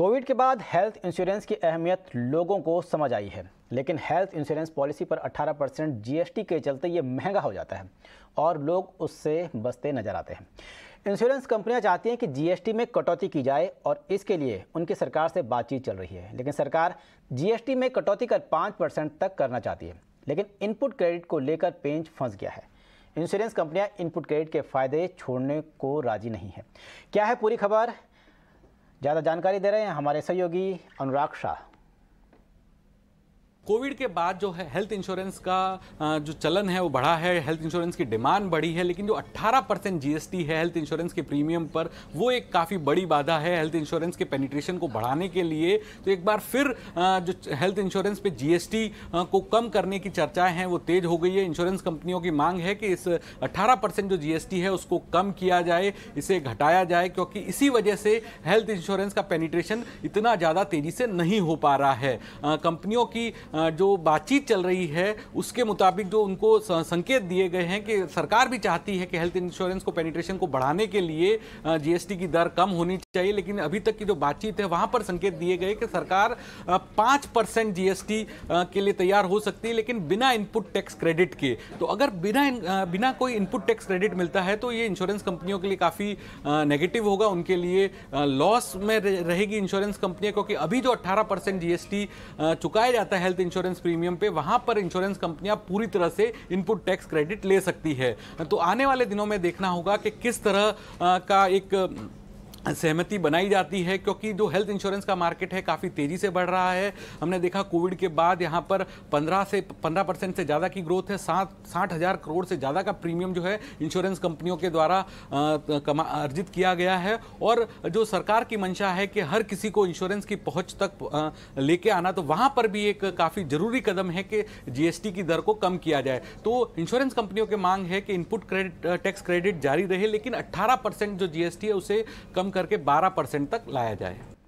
Covid के बाद health insurance की अहमियत लोगों को समझ आई है लेकिन हेल्थ इंश्योरेंस पॉलिसी पर 18 परसेंट जी के चलते ये महंगा हो जाता है और लोग उससे बचते नजर आते हैं इंश्योरेंस कंपनियां चाहती हैं कि जीएसटी में कटौती की जाए और इसके लिए उनकी सरकार से बातचीत चल रही है लेकिन सरकार जीएसटी में कटौती कर पाँच परसेंट तक करना चाहती है लेकिन इनपुट क्रेडिट को लेकर पेंच फंस गया है इंश्योरेंस कंपनियां इनपुट क्रेडिट के फायदे छोड़ने को राजी नहीं है क्या है पूरी खबर ज़्यादा जानकारी दे रहे हैं हमारे सहयोगी अनुराग शाह कोविड के बाद जो है हेल्थ इंश्योरेंस का जो चलन है वो बढ़ा है हेल्थ इंश्योरेंस की डिमांड बढ़ी है लेकिन जो 18 परसेंट जी है हेल्थ इंश्योरेंस के प्रीमियम पर वो एक काफ़ी बड़ी बाधा है हेल्थ इंश्योरेंस के पेनिट्रेशन को बढ़ाने के लिए तो एक बार फिर जो हेल्थ इंश्योरेंस पे जीएसटी को कम करने की चर्चाएं हैं वो तेज हो गई है इंश्योरेंस कंपनियों की मांग है कि इस अट्ठारह परसेंट जो जीएसटी है उसको कम किया जाए इसे घटाया जाए क्योंकि इसी वजह से हेल्थ इंश्योरेंस का पेनिट्रेशन इतना ज़्यादा तेज़ी से नहीं हो पा रहा है कंपनियों की जो बातचीत चल रही है उसके मुताबिक जो उनको संकेत दिए गए हैं कि सरकार भी चाहती है कि हेल्थ इंश्योरेंस को पेनिट्रेशन को बढ़ाने के लिए जीएसटी की दर कम होनी चाहिए लेकिन अभी तक की जो बातचीत है वहां पर संकेत दिए गए कि सरकार पाँच परसेंट जीएसटी के लिए तैयार हो सकती है लेकिन बिना इनपुट टैक्स क्रेडिट के तो अगर बिना बिना कोई इनपुट टैक्स क्रेडिट मिलता है तो ये इंश्योरेंस कंपनियों के लिए काफ़ी नेगेटिव होगा उनके लिए लॉस में रहेगी इंश्योरेंस कंपनियाँ क्योंकि अभी जो अट्ठारह परसेंट जीएसटी चुकाया जाता है हेल्थ इंश्योरेंस प्रीमियम पे वहां पर इंश्योरेंस कंपनियां पूरी तरह से इनपुट टैक्स क्रेडिट ले सकती है तो आने वाले दिनों में देखना होगा कि किस तरह का एक सहमति बनाई जाती है क्योंकि जो हेल्थ इंश्योरेंस का मार्केट है काफ़ी तेज़ी से बढ़ रहा है हमने देखा कोविड के बाद यहाँ पर 15 से 15 परसेंट से ज़्यादा की ग्रोथ है सात साठ हज़ार करोड़ से ज़्यादा का प्रीमियम जो है इंश्योरेंस कंपनियों के द्वारा कमा अर्जित किया गया है और जो सरकार की मंशा है कि हर किसी को इंश्योरेंस की पहुँच तक लेके आना तो वहाँ पर भी एक काफ़ी ज़रूरी कदम है कि जी की दर को कम किया जाए तो इंश्योरेंस कंपनियों की मांग है कि इनपुट क्रेडिट टैक्स क्रेडिट जारी रहे लेकिन अट्ठारह जो जी है उसे कम करके 12 परसेंट तक लाया जाए